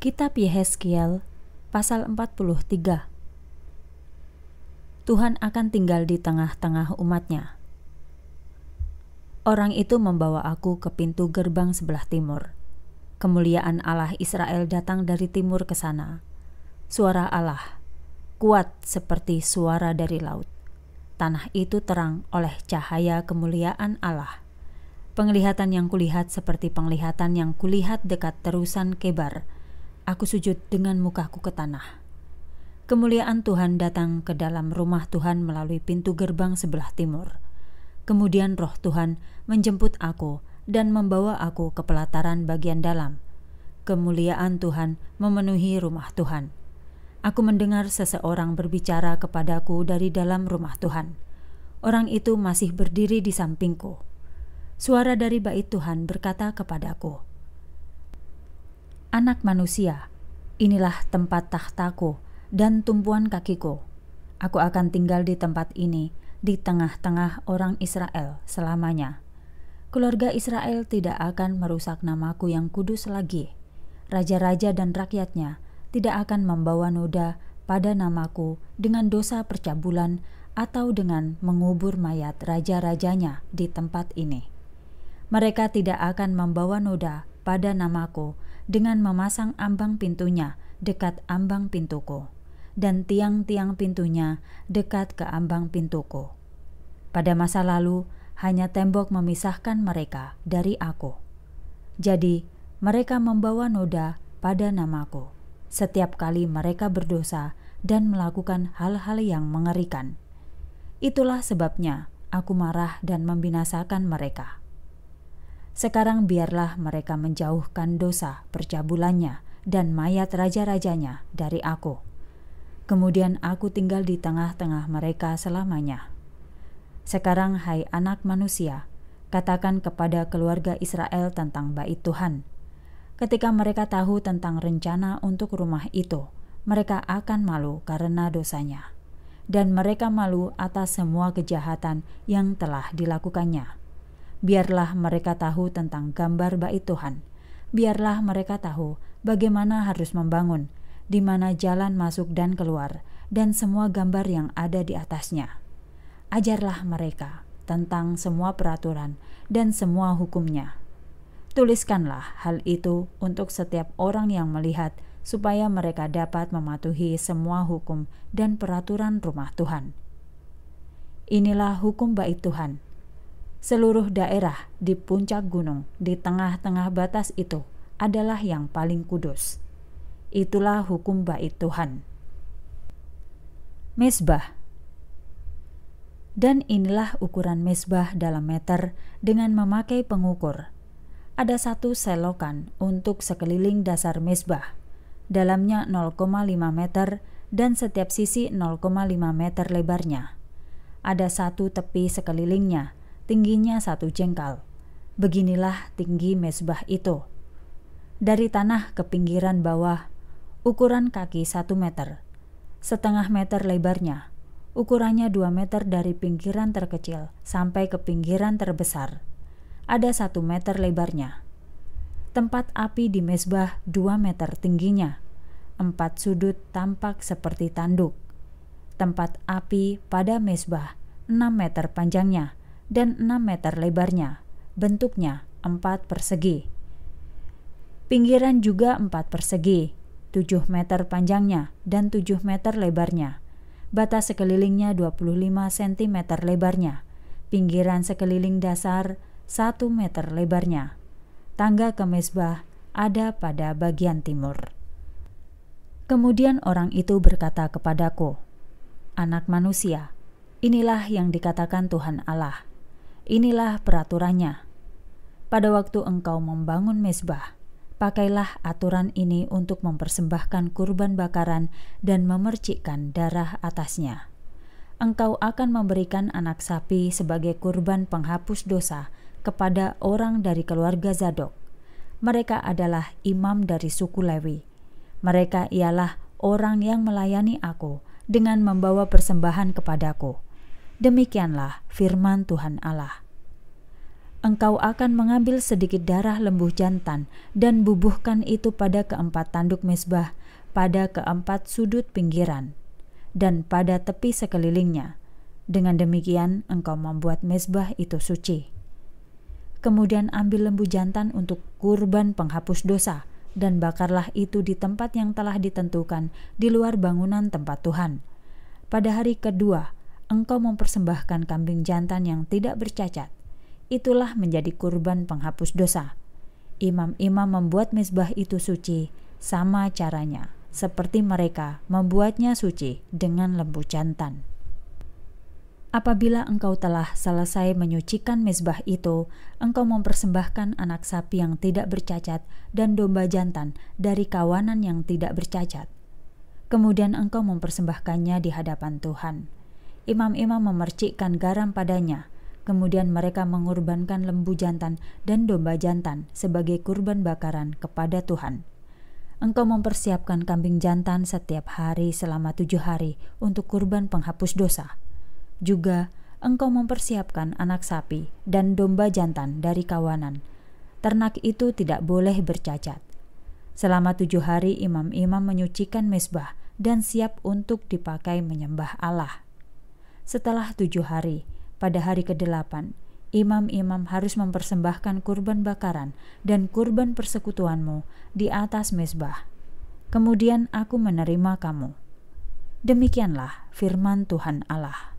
Kitab Yehezkiel pasal 43 Tuhan akan tinggal di tengah-tengah umatnya. Orang itu membawa aku ke pintu gerbang sebelah timur. Kemuliaan Allah Israel datang dari timur ke sana. Suara Allah kuat seperti suara dari laut. Tanah itu terang oleh cahaya kemuliaan Allah. Penglihatan yang kulihat seperti penglihatan yang kulihat dekat terusan Kebar Aku sujud dengan mukaku ke tanah. Kemuliaan Tuhan datang ke dalam rumah Tuhan melalui pintu gerbang sebelah timur. Kemudian roh Tuhan menjemput aku dan membawa aku ke pelataran bagian dalam. Kemuliaan Tuhan memenuhi rumah Tuhan. Aku mendengar seseorang berbicara kepadaku dari dalam rumah Tuhan. Orang itu masih berdiri di sampingku. Suara dari bait Tuhan berkata kepadaku, Anak manusia, inilah tempat tahtaku dan tumpuan kakiku. Aku akan tinggal di tempat ini, di tengah-tengah orang Israel selamanya. Keluarga Israel tidak akan merusak namaku yang kudus lagi. Raja-raja dan rakyatnya tidak akan membawa noda pada namaku dengan dosa percabulan atau dengan mengubur mayat raja-rajanya di tempat ini. Mereka tidak akan membawa noda pada namaku dengan memasang ambang pintunya dekat ambang pintuku dan tiang-tiang pintunya dekat ke ambang pintuku. Pada masa lalu, hanya tembok memisahkan mereka dari aku. Jadi, mereka membawa noda pada namaku. Setiap kali mereka berdosa dan melakukan hal-hal yang mengerikan. Itulah sebabnya aku marah dan membinasakan mereka. Sekarang biarlah mereka menjauhkan dosa percabulannya dan mayat raja-rajanya dari aku. Kemudian aku tinggal di tengah-tengah mereka selamanya. Sekarang, hai anak manusia, katakan kepada keluarga Israel tentang Bait Tuhan. Ketika mereka tahu tentang rencana untuk rumah itu, mereka akan malu karena dosanya, dan mereka malu atas semua kejahatan yang telah dilakukannya Biarlah mereka tahu tentang gambar bait Tuhan. Biarlah mereka tahu bagaimana harus membangun, di mana jalan masuk dan keluar, dan semua gambar yang ada di atasnya. Ajarlah mereka tentang semua peraturan dan semua hukumnya. Tuliskanlah hal itu untuk setiap orang yang melihat, supaya mereka dapat mematuhi semua hukum dan peraturan rumah Tuhan. Inilah hukum bait Tuhan Seluruh daerah di puncak gunung di tengah-tengah batas itu adalah yang paling kudus. Itulah hukum bait Tuhan. Mesbah dan inilah ukuran mesbah dalam meter dengan memakai pengukur. Ada satu selokan untuk sekeliling dasar mesbah. Dalamnya 0,5 meter dan setiap sisi 0,5 meter lebarnya. Ada satu tepi sekelilingnya tingginya satu jengkal. Beginilah tinggi mesbah itu. Dari tanah ke pinggiran bawah, ukuran kaki satu meter, setengah meter lebarnya, ukurannya dua meter dari pinggiran terkecil sampai ke pinggiran terbesar. Ada satu meter lebarnya. Tempat api di mesbah dua meter tingginya. Empat sudut tampak seperti tanduk. Tempat api pada mesbah enam meter panjangnya dan 6 meter lebarnya. Bentuknya 4 persegi. Pinggiran juga 4 persegi, 7 meter panjangnya dan 7 meter lebarnya. Batas sekelilingnya 25 cm lebarnya. Pinggiran sekeliling dasar 1 meter lebarnya. Tangga ke mesbah ada pada bagian timur. Kemudian orang itu berkata kepadaku, "Anak manusia, inilah yang dikatakan Tuhan Allah: Inilah peraturannya. Pada waktu engkau membangun mesbah, pakailah aturan ini untuk mempersembahkan kurban bakaran dan memercikkan darah atasnya. Engkau akan memberikan anak sapi sebagai kurban penghapus dosa kepada orang dari keluarga Zadok. Mereka adalah imam dari suku Lewi. Mereka ialah orang yang melayani aku dengan membawa persembahan kepadaku. Demikianlah firman Tuhan Allah. Engkau akan mengambil sedikit darah lembu jantan dan bubuhkan itu pada keempat tanduk mesbah, pada keempat sudut pinggiran, dan pada tepi sekelilingnya. Dengan demikian, engkau membuat mesbah itu suci. Kemudian ambil lembu jantan untuk kurban penghapus dosa, dan bakarlah itu di tempat yang telah ditentukan di luar bangunan tempat Tuhan. Pada hari kedua, engkau mempersembahkan kambing jantan yang tidak bercacat. Itulah menjadi kurban penghapus dosa. Imam-imam membuat mezbah itu suci, sama caranya, seperti mereka membuatnya suci dengan lembu jantan. Apabila engkau telah selesai menyucikan mezbah itu, engkau mempersembahkan anak sapi yang tidak bercacat dan domba jantan dari kawanan yang tidak bercacat. Kemudian engkau mempersembahkannya di hadapan Tuhan imam-imam memercikkan garam padanya. Kemudian mereka mengorbankan lembu jantan dan domba jantan sebagai kurban bakaran kepada Tuhan. Engkau mempersiapkan kambing jantan setiap hari selama tujuh hari untuk kurban penghapus dosa. Juga, engkau mempersiapkan anak sapi dan domba jantan dari kawanan. Ternak itu tidak boleh bercacat. Selama tujuh hari imam-imam menyucikan mesbah dan siap untuk dipakai menyembah Allah. Setelah tujuh hari, pada hari ke-8, imam-imam harus mempersembahkan kurban bakaran dan kurban persekutuanmu di atas mezbah. Kemudian aku menerima kamu. Demikianlah firman Tuhan Allah.